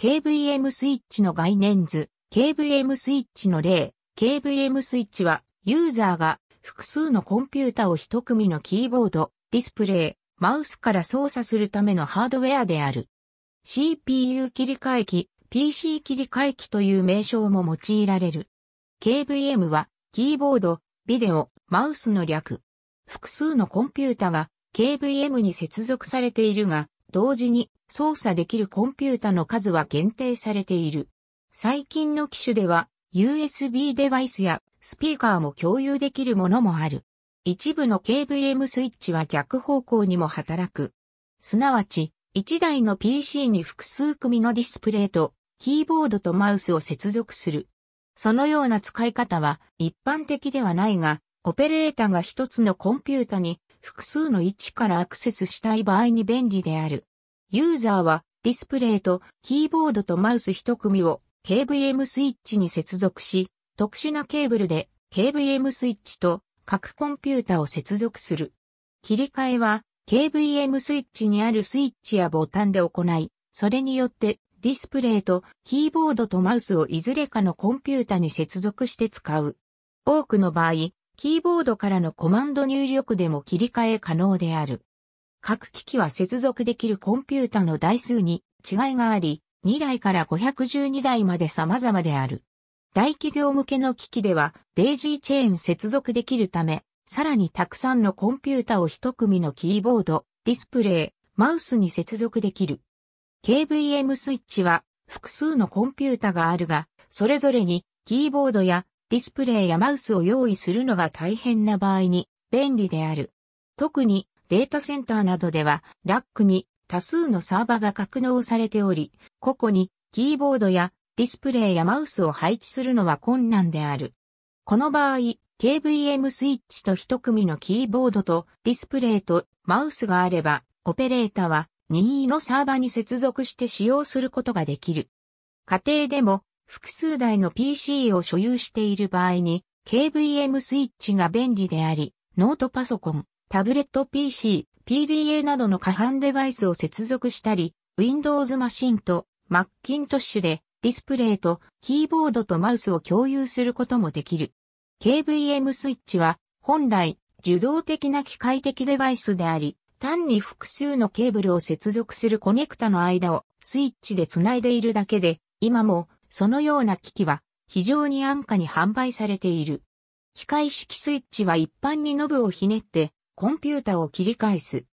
KVM スイッチの概念図、KVM スイッチの例、KVM スイッチは、ユーザーが複数のコンピュータを一組のキーボード、ディスプレイ、マウスから操作するためのハードウェアである。CPU 切り替え機、PC 切り替え機という名称も用いられる。KVM は、キーボード、ビデオ、マウスの略。複数のコンピュータが KVM に接続されているが、同時に操作できるコンピュータの数は限定されている。最近の機種では USB デバイスやスピーカーも共有できるものもある。一部の KVM スイッチは逆方向にも働く。すなわち、一台の PC に複数組のディスプレイとキーボードとマウスを接続する。そのような使い方は一般的ではないが、オペレーターが一つのコンピュータに複数の位置からアクセスしたい場合に便利である。ユーザーはディスプレイとキーボードとマウス一組を KVM スイッチに接続し、特殊なケーブルで KVM スイッチと各コンピュータを接続する。切り替えは KVM スイッチにあるスイッチやボタンで行い、それによってディスプレイとキーボードとマウスをいずれかのコンピュータに接続して使う。多くの場合、キーボードからのコマンド入力でも切り替え可能である。各機器は接続できるコンピュータの台数に違いがあり、2台から512台まで様々である。大企業向けの機器では、デイジーチェーン接続できるため、さらにたくさんのコンピュータを一組のキーボード、ディスプレイ、マウスに接続できる。KVM スイッチは複数のコンピュータがあるが、それぞれにキーボードやディスプレイやマウスを用意するのが大変な場合に便利である。特にデータセンターなどでは、ラックに多数のサーバが格納されており、個々にキーボードやディスプレイやマウスを配置するのは困難である。この場合、KVM スイッチと一組のキーボードとディスプレイとマウスがあれば、オペレータは任意のサーバに接続して使用することができる。家庭でも複数台の PC を所有している場合に、KVM スイッチが便利であり、ノートパソコン、タブレット PC、PDA などの可搬デバイスを接続したり、Windows マシンと Macintosh でディスプレイとキーボードとマウスを共有することもできる。KVM スイッチは本来受動的な機械的デバイスであり、単に複数のケーブルを接続するコネクタの間をスイッチで繋いでいるだけで、今もそのような機器は非常に安価に販売されている。機械式スイッチは一般にノブをひねってコンピュータを切り返す。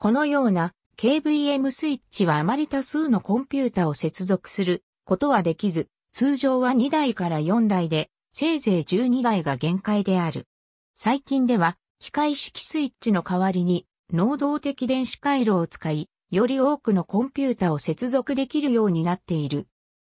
このような KVM スイッチはあまり多数のコンピュータを接続することはできず、通常は2台から4台で、せいぜい12台が限界である。最近では、機械式スイッチの代わりに、能動的電子回路を使い、より多くのコンピュータを接続できるようになっている。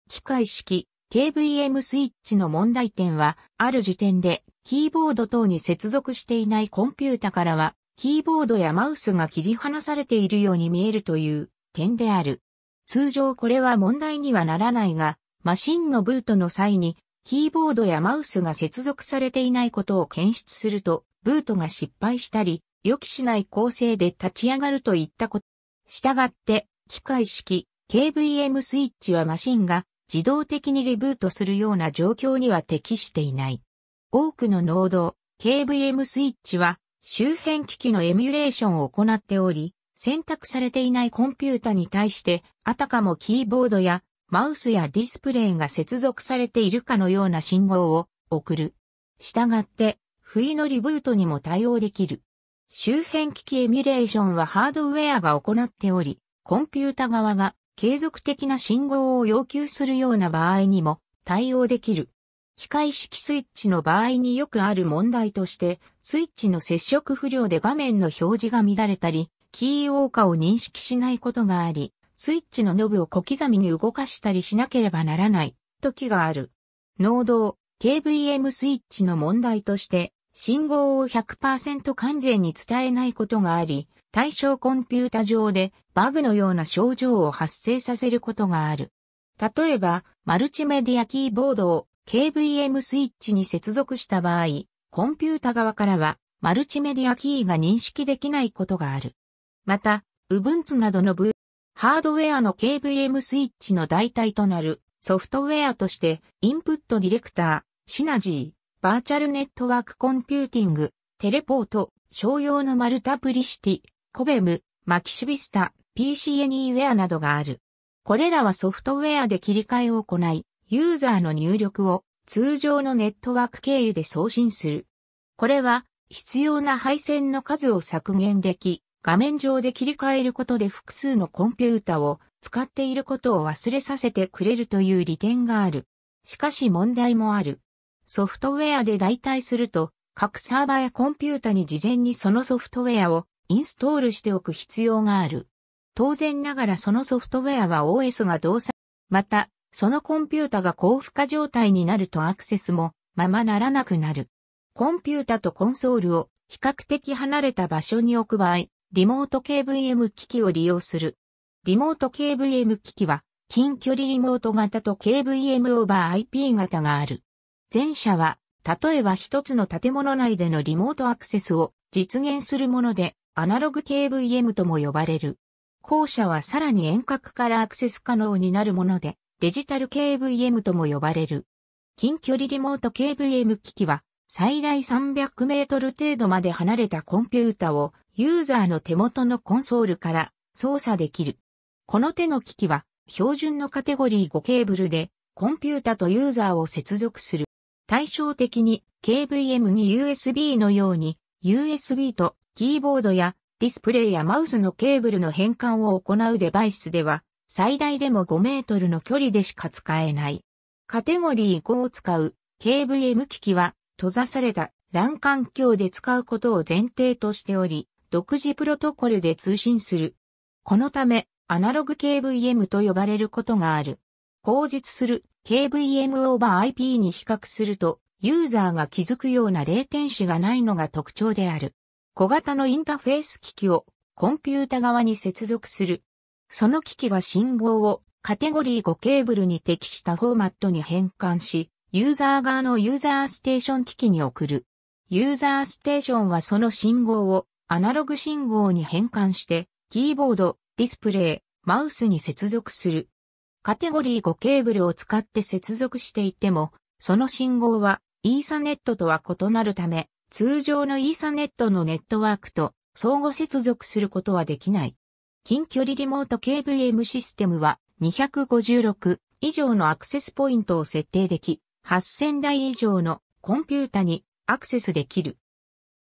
機械式 KVM スイッチの問題点は、ある時点でキーボード等に接続していないコンピュータからはキーボードやマウスが切り離されているように見えるという点である。通常これは問題にはならないが、マシンのブートの際に、キーボードやマウスが接続されていないことを検出すると、ブートが失敗したり、予期しない構成で立ち上がるといったこと。したがって、機械式 KVM スイッチはマシンが自動的にリブートするような状況には適していない。多くのノード KVM スイッチは周辺機器のエミュレーションを行っており、選択されていないコンピュータに対して、あたかもキーボードやマウスやディスプレイが接続されているかのような信号を送る。したがって、不意のリブートにも対応できる。周辺機器エミュレーションはハードウェアが行っており、コンピュータ側が継続的な信号を要求するような場合にも対応できる。機械式スイッチの場合によくある問題として、スイッチの接触不良で画面の表示が乱れたり、キーウォーカーを認識しないことがあり、スイッチのノブを小刻みに動かしたりしなければならない時がある。能動 KVM スイッチの問題として、信号を100%完全に伝えないことがあり、対象コンピュータ上でバグのような症状を発生させることがある。例えば、マルチメディアキーボードを KVM スイッチに接続した場合、コンピュータ側からはマルチメディアキーが認識できないことがある。また、Ubuntu などのブハードウェアの KVM スイッチの代替となるソフトウェアとしてインプットディレクター、シナジー、バーチャルネットワークコンピューティング、テレポート、商用のマルタプリシティ、コベム、マキシビスタ、PCAnyware などがある。これらはソフトウェアで切り替えを行い、ユーザーの入力を通常のネットワーク経由で送信する。これは必要な配線の数を削減でき、画面上で切り替えることで複数のコンピュータを使っていることを忘れさせてくれるという利点がある。しかし問題もある。ソフトウェアで代替すると、各サーバーやコンピュータに事前にそのソフトウェアをインストールしておく必要がある。当然ながらそのソフトウェアは OS が動作。また、そのコンピュータが高負荷状態になるとアクセスもままならなくなる。コンピュータとコンソールを比較的離れた場所に置く場合、リモート KVM 機器を利用する。リモート KVM 機器は、近距離リモート型と KVM オーバー IP 型がある。前者は、例えば一つの建物内でのリモートアクセスを実現するもので、アナログ KVM とも呼ばれる。後者はさらに遠隔からアクセス可能になるもので、デジタル KVM とも呼ばれる。近距離リモート KVM 機器は最大300メートル程度まで離れたコンピュータをユーザーの手元のコンソールから操作できる。この手の機器は標準のカテゴリー5ケーブルでコンピュータとユーザーを接続する。対照的に KVM に USB のように USB とキーボードやディスプレイやマウスのケーブルの変換を行うデバイスでは最大でも5メートルの距離でしか使えない。カテゴリー5を使う KVM 機器は閉ざされた LAN 環境で使うことを前提としており、独自プロトコルで通信する。このため、アナログ KVM と呼ばれることがある。後実する KVM オーバー IP に比較すると、ユーザーが気づくような0点視がないのが特徴である。小型のインターフェース機器をコンピュータ側に接続するその機器が信号をカテゴリー5ケーブルに適したフォーマットに変換し、ユーザー側のユーザーステーション機器に送る。ユーザーステーションはその信号をアナログ信号に変換して、キーボード、ディスプレイ、マウスに接続する。カテゴリー5ケーブルを使って接続していても、その信号はイーサネットとは異なるため、通常のイーサネットのネットワークと相互接続することはできない。近距離リモート KVM システムは256以上のアクセスポイントを設定でき、8000台以上のコンピュータにアクセスできる。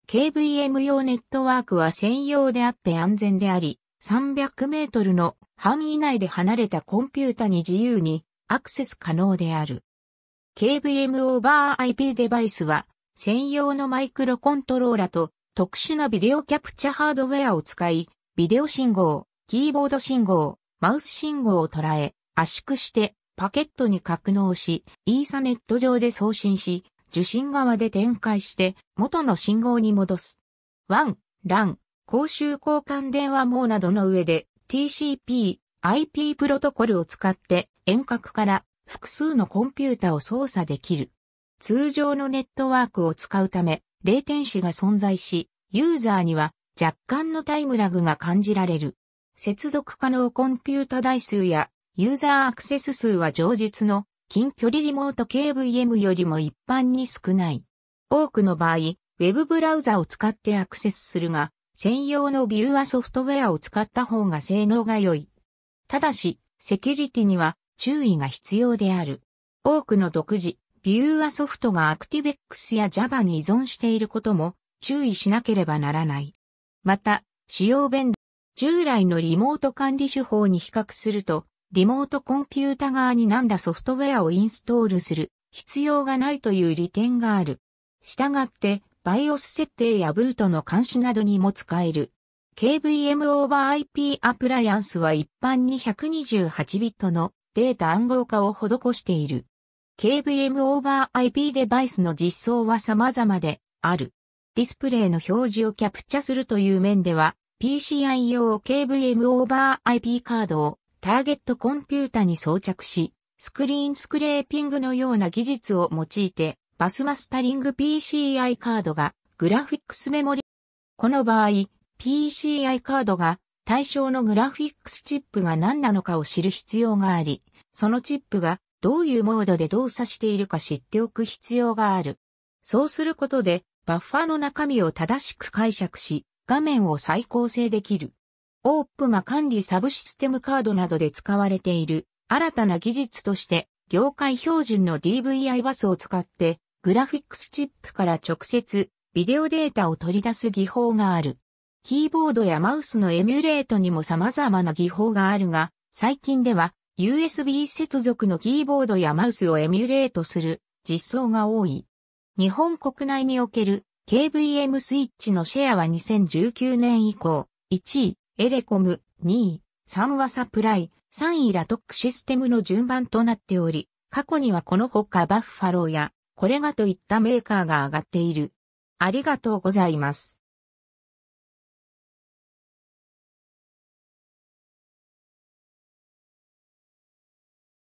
KVM 用ネットワークは専用であって安全であり、300メートルの範囲内で離れたコンピュータに自由にアクセス可能である。KVM オーバー IP デバイスは専用のマイクロコントローラと特殊なビデオキャプチャハードウェアを使い、ビデオ信号、キーボード信号、マウス信号を捉え、圧縮してパケットに格納し、イーサネット上で送信し、受信側で展開して元の信号に戻す。ワン、ラン、n 公衆交換電話網などの上で TCP、IP プロトコルを使って遠隔から複数のコンピュータを操作できる。通常のネットワークを使うため、霊天使が存在し、ユーザーには若干のタイムラグが感じられる。接続可能コンピュータ台数やユーザーアクセス数は常日の近距離リモート KVM よりも一般に少ない。多くの場合、ウェブブラウザを使ってアクセスするが、専用のビューアソフトウェアを使った方が性能が良い。ただし、セキュリティには注意が必要である。多くの独自、ビューアソフトが ActiveX や Java に依存していることも注意しなければならない。また、使用便従来のリモート管理手法に比較すると、リモートコンピュータ側になんだソフトウェアをインストールする必要がないという利点がある。したがって、BIOS 設定やブートの監視などにも使える。KVM o v バー IP アプライアンスは一般に128ビットのデータ暗号化を施している。KVM o v バー IP デバイスの実装は様々である。ディスプレイの表示をキャプチャするという面では、PCI 用 KVM オーバー IP カードをターゲットコンピュータに装着し、スクリーンスクレーピングのような技術を用いて、バスマスタリング PCI カードがグラフィックスメモリ。この場合、PCI カードが対象のグラフィックスチップが何なのかを知る必要があり、そのチップがどういうモードで動作しているか知っておく必要がある。そうすることで、バッファの中身を正しく解釈し、画面を再構成できる。オープマ管理サブシステムカードなどで使われている新たな技術として、業界標準の DVI バスを使って、グラフィックスチップから直接ビデオデータを取り出す技法がある。キーボードやマウスのエミュレートにも様々な技法があるが、最近では USB 接続のキーボードやマウスをエミュレートする実装が多い。日本国内における KVM スイッチのシェアは2019年以降、1位、エレコム、2位、3はサプライ、3位ラトックシステムの順番となっており、過去にはこのほかバッファローや、これがといったメーカーが上がっている。ありがとうございます。